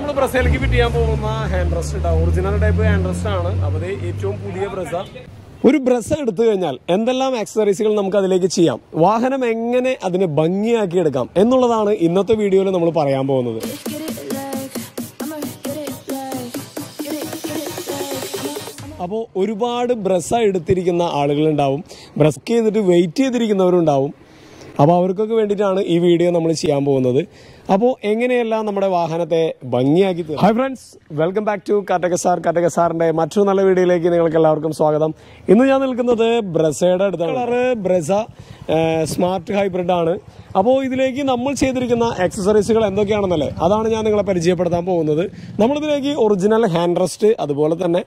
നമ്മൾ ബ്രസയിലേക്ക് ഫിറ്റ് ചെയ്യാൻ പോകുന്ന hand rest original type hand rest ആണ് അപ്പോൾ ഏറ്റവും പുതിയ ബ്രസ ഒരു ബ്രസ് എടുത്തു കഴിഞ്ഞാൽ എന്തെല്ലാം ആക്സസറീസുകൾ നമുക്ക് അതിലേക്ക് ചെയ്യാം വാഹനം എങ്ങനെ അതിനെ ഭംഗിയാക്കി എടുക്കാം എന്നുള്ളതാണ് ഇന്നത്തെ വീഡിയോയിൽ നമ്മൾ പറയാൻ പോകുന്നത് അപ്പോൾ ഒരുപാട് ബ്രസ എടുത്തിരിക്കുന്ന ആളുകളുണ്ടാവും ബ്രസ്ക്ക് ചെയ്തിട്ട് വെയിറ്റ് ചെയ്തിരിക്കുന്നവരുണ്ടാവും അപ്പോൾ അവർക്കൊക്കെ വേണ്ടിയിട്ടാണ് ഈ വീഡിയോ നമ്മൾ ചെയ്യാൻ പോകുന്നത് അപ്പോൾ എങ്ങനെയെല്ലാം നമ്മുടെ വാഹനത്തെ ഭംഗിയാക്കി hi friends welcome back to Kattaka sir Kattaka സാറിൻ്റെ മറ്റൊരു നല്ല വീഡിയോയിലേക്ക് നിങ്ങൾക്ക് എല്ലാവർക്കും സ്വാഗതം ഇന്ന് ഞാൻ നിൽക്കുന്നത് ബ്രസയുടെ അടുത്ത കളറ് ബ്രസ സ്മാർട്ട് ഹൈബ്രിഡ് ആണ് അപ്പോൾ ഇതിലേക്ക് നമ്മൾ ചെയ്തിരിക്കുന്ന എക്സസറീസുകൾ എന്തൊക്കെയാണെന്നല്ലേ അതാണ് ഞാൻ നിങ്ങളെ പരിചയപ്പെടുത്താൻ പോകുന്നത് നമ്മളിതിലേക്ക് ഒറിജിനൽ ഹാൻഡ് റെസ്റ്റ് അതുപോലെ തന്നെ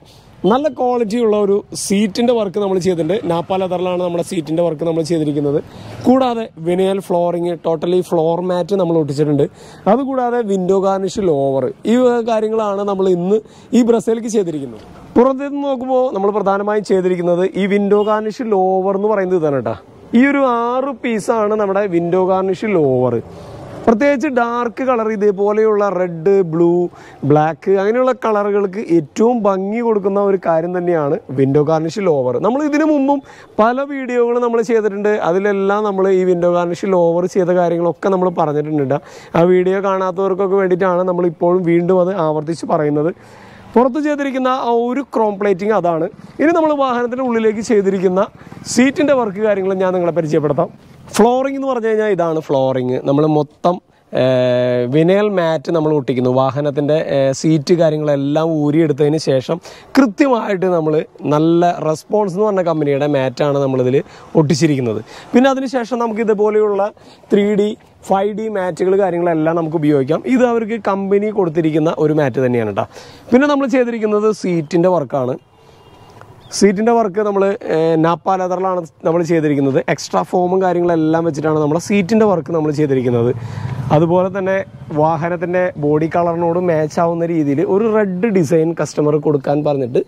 നല്ല ക്വാളിറ്റി ഉള്ള ഒരു സീറ്റിൻ്റെ വർക്ക് നമ്മൾ ചെയ്തിട്ടുണ്ട് നാപ്പ ലെതറിലാണ് നമ്മുടെ സീറ്റിൻ്റെ വർക്ക് നമ്മൾ ചെയ്തിരിക്കുന്നത് കൂടാതെ vinyl flooring totally floor mat നമ്മൾ ഒട്ടിച്ചിട്ടുണ്ട് അതുകൂടാതെ വിൻഡോ ഗാർണിഷ് ലോവർ ഈ കാര്യങ്ങളാണ് നമ്മൾ ഇന്ന് ഈ ബ്രസേലിക്ക് ചെയ്തിരിക്കുന്നത് പുറത്തുനിന്ന് നോക്കുമ്പോൾ നമ്മൾ പ്രധാനമായും ചെയ്തിരിക്കുന്നത് ഈ വിൻഡോ ഗാർണിഷ് ലോവർ എന്ന് പറയുന്നത് ഇതാണ് കേട്ടോ ഈ ഒരു ആറ് പീസാണ് നമ്മുടെ വിൻഡോ ഗാർണിഷ് ലോവർ പ്രത്യേകിച്ച് ഡാർക്ക് കളർ ഇതേപോലെയുള്ള റെഡ് ബ്ലൂ ബ്ലാക്ക് അങ്ങനെയുള്ള കളറുകൾക്ക് ഏറ്റവും ഭംഗി കൊടുക്കുന്ന ഒരു കാര്യം തന്നെയാണ് വിൻഡോ ഗാർണിഷ് ലോവർ നമ്മൾ ഇതിനു മുമ്പും പല വീഡിയോകളും നമ്മൾ ചെയ്തിട്ടുണ്ട് അതിലെല്ലാം നമ്മൾ ഈ വിൻഡോ ഗാർണിഷ് ലോവർ ചെയ്ത കാര്യങ്ങളൊക്കെ നമ്മൾ പറഞ്ഞിട്ടുണ്ട് ആ വീഡിയോ കാണാത്തവർക്കൊക്കെ വേണ്ടിയിട്ടാണ് നമ്മൾ ഇപ്പോഴും വീണ്ടും അത് ആവർത്തിച്ച് പറയുന്നത് പുറത്ത് ചെയ്തിരിക്കുന്ന ആ ഒരു ക്രോം പ്ലേറ്റിംഗ് അതാണ് ഇനി നമ്മൾ വാഹനത്തിൻ്റെ ഉള്ളിലേക്ക് ചെയ്തിരിക്കുന്ന സീറ്റിൻ്റെ വർക്ക് കാര്യങ്ങളും ഞാൻ നിങ്ങളെ പരിചയപ്പെടുത്താം ഫ്ലോറിംഗ് എന്ന് പറഞ്ഞു കഴിഞ്ഞാൽ ഇതാണ് ഫ്ലോറിങ് നമ്മൾ മൊത്തം വിനയൽ മാറ്റ് നമ്മൾ ഒട്ടിക്കുന്നു വാഹനത്തിൻ്റെ സീറ്റ് കാര്യങ്ങളെല്ലാം ഊരിയെടുത്തതിന് ശേഷം കൃത്യമായിട്ട് നമ്മൾ നല്ല റെസ്പോൺസ് എന്ന് പറഞ്ഞ കമ്പനിയുടെ മാറ്റാണ് നമ്മളിതിൽ ഒട്ടിച്ചിരിക്കുന്നത് പിന്നെ അതിനുശേഷം നമുക്ക് ഇതുപോലെയുള്ള ത്രീ ഡി ഫൈവ് ഡി മാറ്റുകൾ കാര്യങ്ങളെല്ലാം നമുക്ക് ഉപയോഗിക്കാം ഇത് അവർക്ക് കമ്പനി കൊടുത്തിരിക്കുന്ന ഒരു മാറ്റ് തന്നെയാണ് കേട്ടോ പിന്നെ നമ്മൾ ചെയ്തിരിക്കുന്നത് സീറ്റിൻ്റെ വർക്കാണ് സീറ്റിൻ്റെ വർക്ക് നമ്മൾ നാപ്പ ലെതറിലാണ് നമ്മൾ ചെയ്തിരിക്കുന്നത് എക്സ്ട്രാ ഫോമും കാര്യങ്ങളെല്ലാം വെച്ചിട്ടാണ് നമ്മൾ സീറ്റിൻ്റെ വർക്ക് നമ്മൾ ചെയ്തിരിക്കുന്നത് അതുപോലെ തന്നെ വാഹനത്തിൻ്റെ ബോഡി കളറിനോട് മാച്ച് ആവുന്ന രീതിയിൽ ഒരു റെഡ് ഡിസൈൻ കസ്റ്റമർ കൊടുക്കാൻ പറഞ്ഞിട്ട്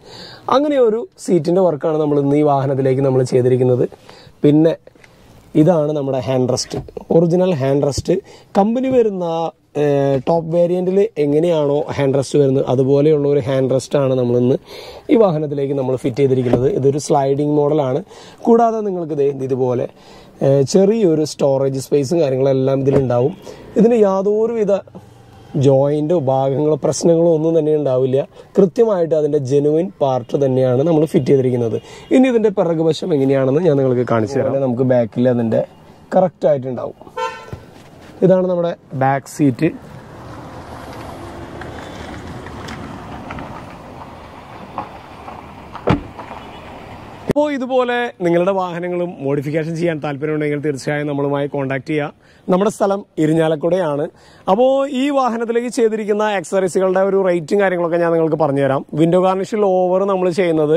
അങ്ങനെ ഒരു സീറ്റിൻ്റെ വർക്കാണ് നമ്മൾ ഇന്ന് ഈ വാഹനത്തിലേക്ക് നമ്മൾ ചെയ്തിരിക്കുന്നത് പിന്നെ ഇതാണ് നമ്മുടെ hand rest original hand rest company വരുന്ന ടോപ്പ് വേരിയൻറ്റിൽ എങ്ങനെയാണോ ഹാൻഡ് റെസ്റ്റ് വരുന്നത് അതുപോലെയുള്ള ഒരു ഹാൻഡ് റെസ്റ്റ് ആണ് നമ്മളിന്ന് ഈ വാഹനത്തിലേക്ക് നമ്മൾ ഫിറ്റ് ചെയ്തിരിക്കുന്നത് ഇതൊരു സ്ലൈഡിംഗ് മോഡലാണ് കൂടാതെ നിങ്ങൾക്ക് ഇതുപോലെ ചെറിയൊരു സ്റ്റോറേജ് സ്പേസും കാര്യങ്ങളെല്ലാം ഇതിലുണ്ടാവും ഇതിന് യാതൊരുവിധ ജോയിൻ്റോ ഭാഗങ്ങളോ പ്രശ്നങ്ങളോ ഒന്നും തന്നെ ഉണ്ടാവില്ല കൃത്യമായിട്ട് അതിൻ്റെ ജെനുവിൻ പാർട്ട് തന്നെയാണ് നമ്മൾ ഫിറ്റ് ചെയ്തിരിക്കുന്നത് ഇനി ഇതിൻ്റെ പിറകുവശം എങ്ങനെയാണെന്ന് ഞാൻ നിങ്ങൾക്ക് കാണിച്ചു തരാം നമുക്ക് ബാക്കിൽ അതിൻ്റെ കറക്റ്റായിട്ടുണ്ടാവും ഇതാണ് നമ്മുടെ ബാക്ക് സീറ്റ് ഇപ്പോൾ ഇതുപോലെ നിങ്ങളുടെ വാഹനങ്ങളും മോഡിഫിക്കേഷൻ ചെയ്യാൻ താല്പര്യമുണ്ടെങ്കിൽ തീർച്ചയായും നമ്മളുമായി കോൺടാക്ട് ചെയ്യുക നമ്മുടെ സ്ഥലം ഇരിഞ്ഞാലക്കുടയാണ് അപ്പോൾ ഈ വാഹനത്തിലേക്ക് ചെയ്തിരിക്കുന്ന എക്സറീസുകളുടെ ഒരു റേറ്റും കാര്യങ്ങളൊക്കെ ഞാൻ നിങ്ങൾക്ക് പറഞ്ഞുതരാം വിൻഡോ ഗാർണിഷ് ലോവർ നമ്മൾ ചെയ്യുന്നത്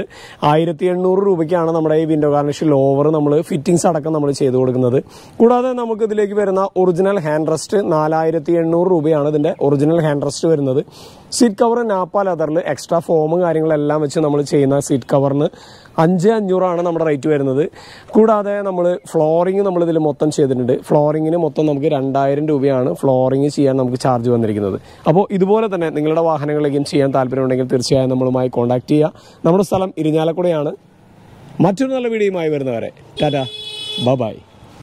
ആയിരത്തി എണ്ണൂറ് രൂപയ്ക്കാണ് നമ്മുടെ ഈ വിൻഡോ ഗാർണിഷ് ലോവർ നമ്മൾ ഫിറ്റിംഗ്സ് അടക്കം നമ്മൾ ചെയ്തു കൊടുക്കുന്നത് കൂടാതെ നമുക്ക് ഇതിലേക്ക് വരുന്ന ഒറിജിനൽ ഹാൻഡ് റെസ്റ്റ് നാലായിരത്തി എണ്ണൂറ് രൂപയാണ് ഇതിൻ്റെ ഒറിജിനൽ ഹാൻഡ് റെസ്റ്റ് വരുന്നത് സീറ്റ് കവർ നാപ്പ ലെതറിൽ എക്സ്ട്രാ ഫോമും കാര്യങ്ങളെല്ലാം വെച്ച് നമ്മൾ ചെയ്യുന്ന സീറ്റ് കവറിന് അഞ്ച് അഞ്ഞൂറാണ് നമ്മുടെ റേറ്റ് വരുന്നത് കൂടാതെ നമ്മൾ ഫ്ലോറിങ് നമ്മളിതിൽ മൊത്തം ചെയ്തിട്ടുണ്ട് ഫ്ലോറിങ്ങിന് മൊത്തം നമുക്ക് രണ്ടായിരം രൂപയാണ് ഫ്ലോറിങ് ചെയ്യാൻ നമുക്ക് ചാർജ് വന്നിരിക്കുന്നത് അപ്പോൾ ഇതുപോലെ തന്നെ നിങ്ങളുടെ വാഹനങ്ങളിലേക്കും ചെയ്യാൻ താല്പര്യമുണ്ടെങ്കിൽ തീർച്ചയായും നമ്മളുമായി കോൺടാക്ട് ചെയ്യുക നമ്മുടെ സ്ഥലം ഇരിഞ്ഞാലക്കുടയാണ് മറ്റൊരു നല്ല വീഡിയോയുമായി വരുന്നവരെ ടാറ്റ ബബായ്